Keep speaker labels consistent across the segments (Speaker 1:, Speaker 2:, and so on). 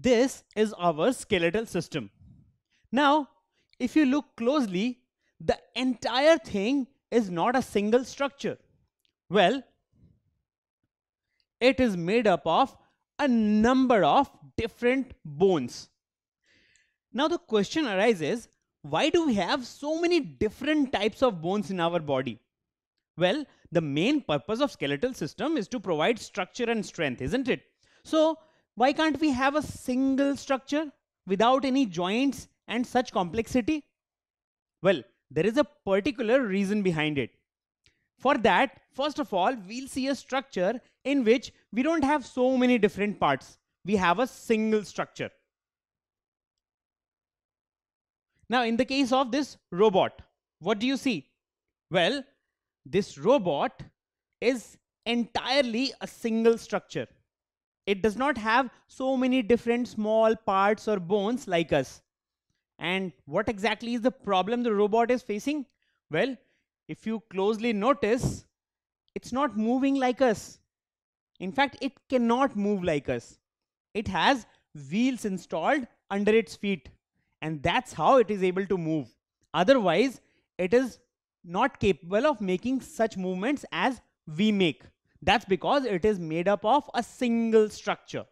Speaker 1: This is our skeletal system. Now, if you look closely, the entire thing is not a single structure. Well, it is made up of a number of different bones. Now the question arises, why do we have so many different types of bones in our body? Well, the main purpose of skeletal system is to provide structure and strength, isn't it? So why can't we have a single structure without any joints and such complexity? Well, there is a particular reason behind it. For that, first of all, we'll see a structure in which we don't have so many different parts. We have a single structure. Now, in the case of this robot, what do you see? Well, this robot is entirely a single structure. It does not have so many different small parts or bones like us. And what exactly is the problem the robot is facing? Well, if you closely notice, it's not moving like us. In fact, it cannot move like us. It has wheels installed under its feet and that's how it is able to move. Otherwise, it is not capable of making such movements as we make. That's because it is made up of a single structure.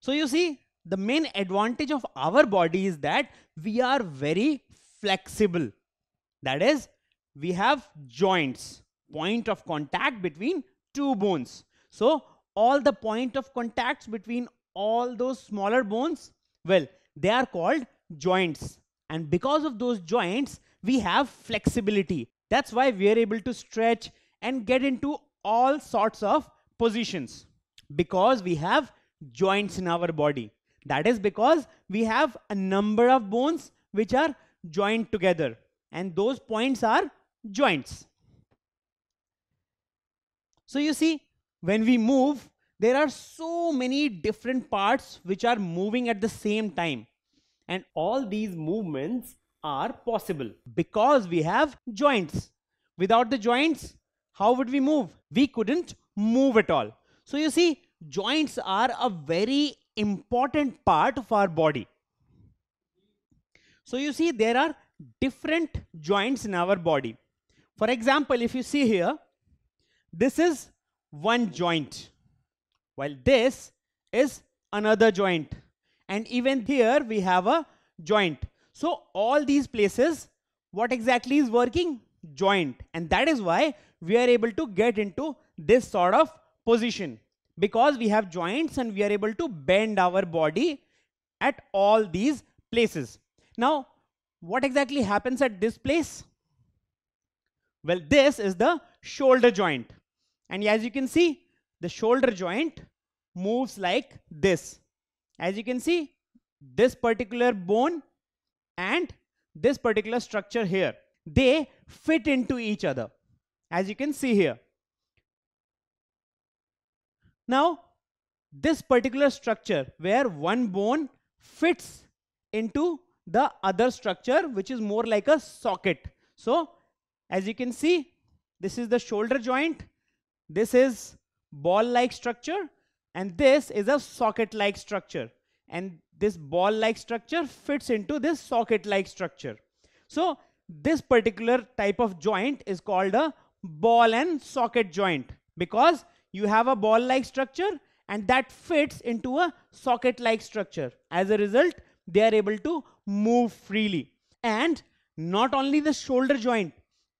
Speaker 1: So you see, the main advantage of our body is that we are very flexible. That is, we have joints, point of contact between two bones. So all the point of contacts between all those smaller bones, well, they are called joints. And because of those joints, we have flexibility. That's why we are able to stretch, and get into all sorts of positions because we have joints in our body. That is because we have a number of bones which are joined together and those points are joints. So you see, when we move, there are so many different parts which are moving at the same time. And all these movements are possible because we have joints. Without the joints, how would we move? We couldn't move at all. So you see, joints are a very important part of our body. So you see, there are different joints in our body. For example, if you see here, this is one joint, while this is another joint. And even here, we have a joint. So all these places, what exactly is working? Joint. And that is why we are able to get into this sort of position because we have joints and we are able to bend our body at all these places. Now, what exactly happens at this place? Well, this is the shoulder joint. And as you can see, the shoulder joint moves like this. As you can see, this particular bone and this particular structure here, they fit into each other as you can see here. Now, this particular structure where one bone fits into the other structure which is more like a socket. So, as you can see, this is the shoulder joint, this is ball-like structure and this is a socket-like structure and this ball-like structure fits into this socket-like structure. So, this particular type of joint is called a ball and socket joint because you have a ball like structure and that fits into a socket like structure. As a result, they are able to move freely. And not only the shoulder joint,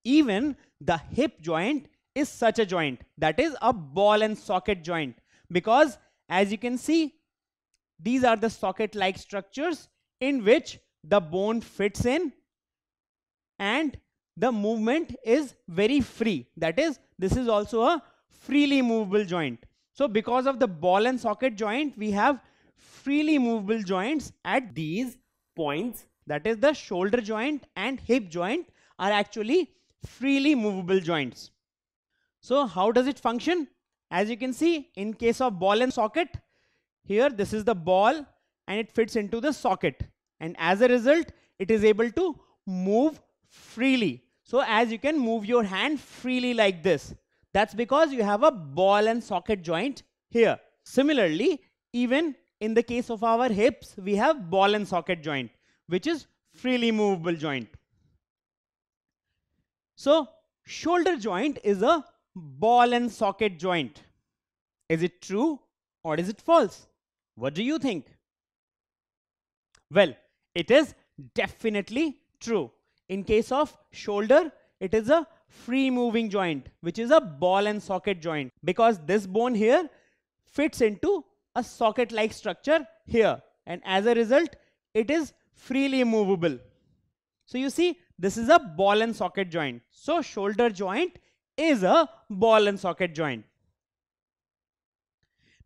Speaker 1: even the hip joint is such a joint that is a ball and socket joint because as you can see these are the socket like structures in which the bone fits in and the movement is very free. That is, this is also a freely movable joint. So because of the ball and socket joint, we have freely movable joints at these points. That is the shoulder joint and hip joint are actually freely movable joints. So how does it function? As you can see, in case of ball and socket, here this is the ball and it fits into the socket. And as a result, it is able to move freely. So as you can move your hand freely like this. That's because you have a ball and socket joint here. Similarly, even in the case of our hips, we have ball and socket joint, which is freely movable joint. So shoulder joint is a ball and socket joint. Is it true or is it false? What do you think? Well, it is definitely true. In case of shoulder, it is a free moving joint, which is a ball and socket joint because this bone here fits into a socket like structure here. And as a result, it is freely movable. So you see, this is a ball and socket joint. So shoulder joint is a ball and socket joint.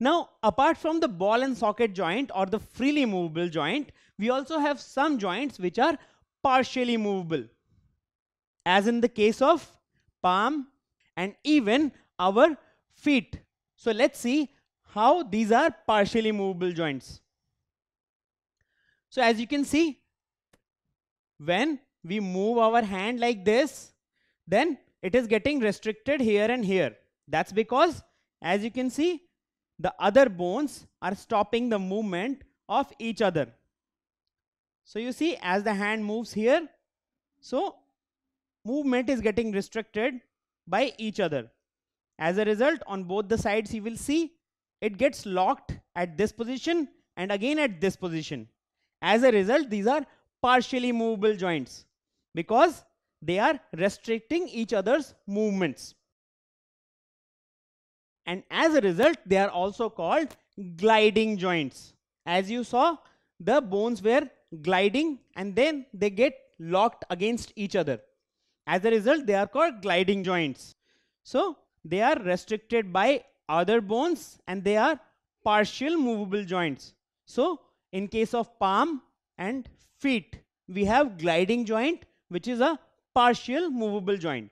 Speaker 1: Now, apart from the ball and socket joint or the freely movable joint, we also have some joints which are partially movable as in the case of palm and even our feet. So let's see how these are partially movable joints. So as you can see, when we move our hand like this, then it is getting restricted here and here. That's because as you can see, the other bones are stopping the movement of each other. So you see as the hand moves here, so movement is getting restricted by each other. As a result, on both the sides, you will see it gets locked at this position and again at this position. As a result, these are partially movable joints because they are restricting each other's movements. And as a result, they are also called gliding joints. As you saw, the bones were gliding and then they get locked against each other. As a result, they are called gliding joints. So they are restricted by other bones and they are partial movable joints. So in case of palm and feet, we have gliding joint which is a partial movable joint.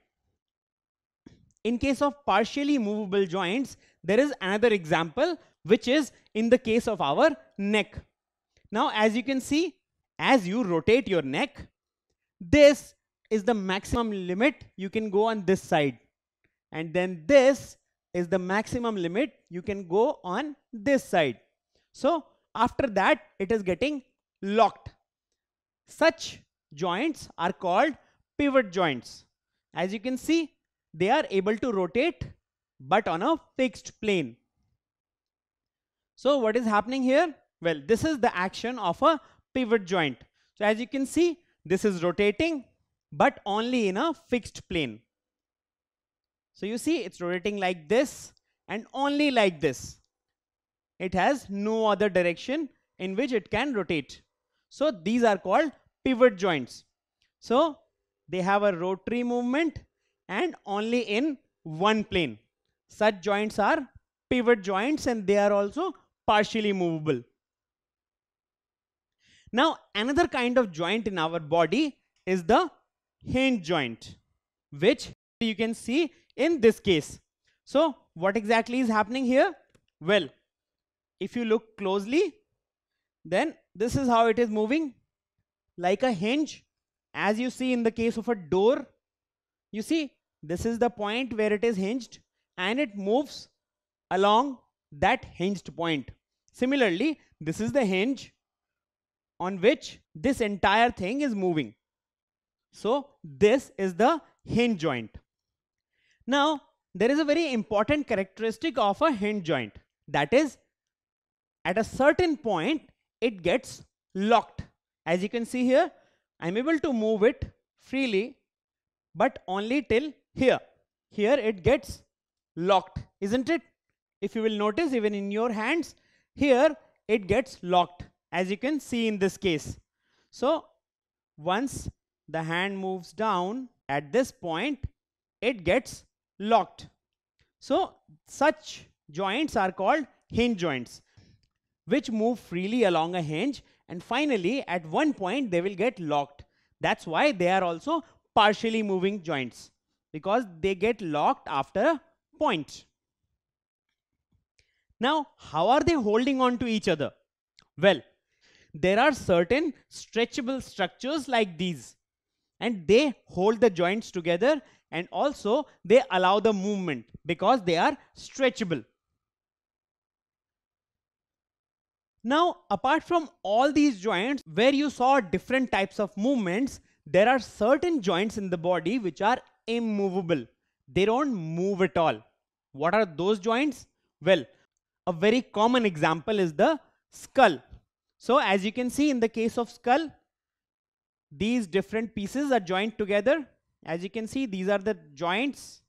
Speaker 1: In case of partially movable joints, there is another example which is in the case of our neck. Now as you can see, as you rotate your neck, this is the maximum limit you can go on this side. And then this is the maximum limit you can go on this side. So after that, it is getting locked. Such joints are called pivot joints. As you can see, they are able to rotate but on a fixed plane. So what is happening here? Well, this is the action of a pivot joint. So as you can see, this is rotating, but only in a fixed plane. So you see, it's rotating like this and only like this. It has no other direction in which it can rotate. So these are called pivot joints. So they have a rotary movement and only in one plane. Such joints are pivot joints and they are also partially movable. Now, another kind of joint in our body is the hinge joint, which you can see in this case. So, what exactly is happening here? Well, if you look closely, then this is how it is moving like a hinge. As you see in the case of a door, you see this is the point where it is hinged and it moves along that hinged point. Similarly, this is the hinge on which this entire thing is moving. So this is the hinge joint. Now there is a very important characteristic of a hinge joint that is at a certain point it gets locked. As you can see here I'm able to move it freely but only till here. Here it gets locked isn't it? If you will notice even in your hands here it gets locked as you can see in this case. So once the hand moves down at this point, it gets locked. So such joints are called hinge joints, which move freely along a hinge and finally at one point they will get locked. That's why they are also partially moving joints because they get locked after a point. Now, how are they holding on to each other? Well, there are certain stretchable structures like these and they hold the joints together and also they allow the movement because they are stretchable. Now, apart from all these joints where you saw different types of movements, there are certain joints in the body which are immovable. They don't move at all. What are those joints? Well, a very common example is the skull. So as you can see in the case of skull, these different pieces are joined together. As you can see, these are the joints.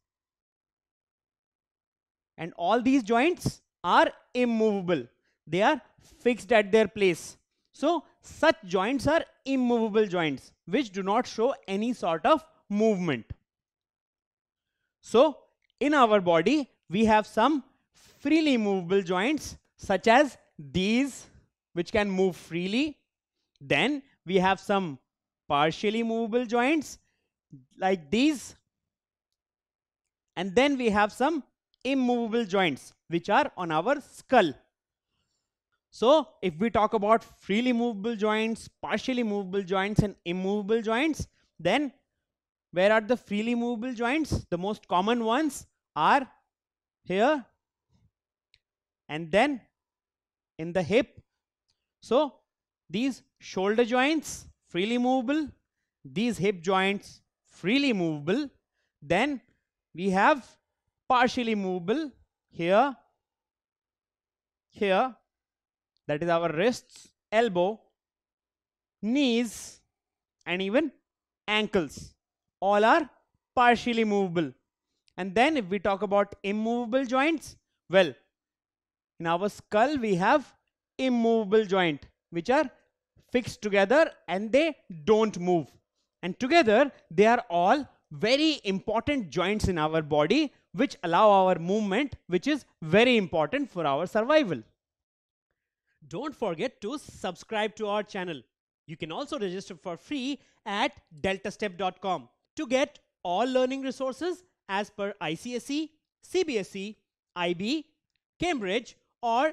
Speaker 1: And all these joints are immovable. They are fixed at their place. So such joints are immovable joints which do not show any sort of movement. So in our body we have some freely movable joints such as these which can move freely. Then we have some partially movable joints like these. And then we have some immovable joints which are on our skull. So if we talk about freely movable joints, partially movable joints and immovable joints, then where are the freely movable joints? The most common ones are here and then in the hip so these shoulder joints freely movable, these hip joints freely movable, then we have partially movable here, here, that is our wrists, elbow, knees and even ankles all are partially movable. And then if we talk about immovable joints, well, in our skull we have immovable joint which are fixed together and they don't move. And together they are all very important joints in our body which allow our movement which is very important for our survival. Don't forget to subscribe to our channel. You can also register for free at deltastep.com to get all learning resources as per ICSE, CBSE, IB, Cambridge or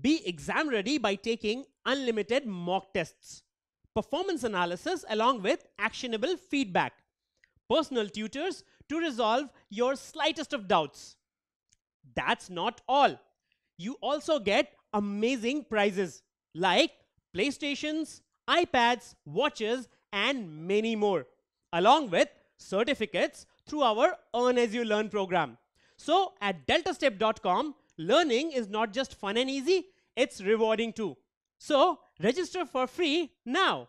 Speaker 1: Be exam ready by taking unlimited mock tests, performance analysis along with actionable feedback, personal tutors to resolve your slightest of doubts. That's not all. You also get amazing prizes like PlayStations, iPads, watches, and many more, along with certificates through our Earn As You Learn program. So at deltastep.com, learning is not just fun and easy, it's rewarding too. So register for free now.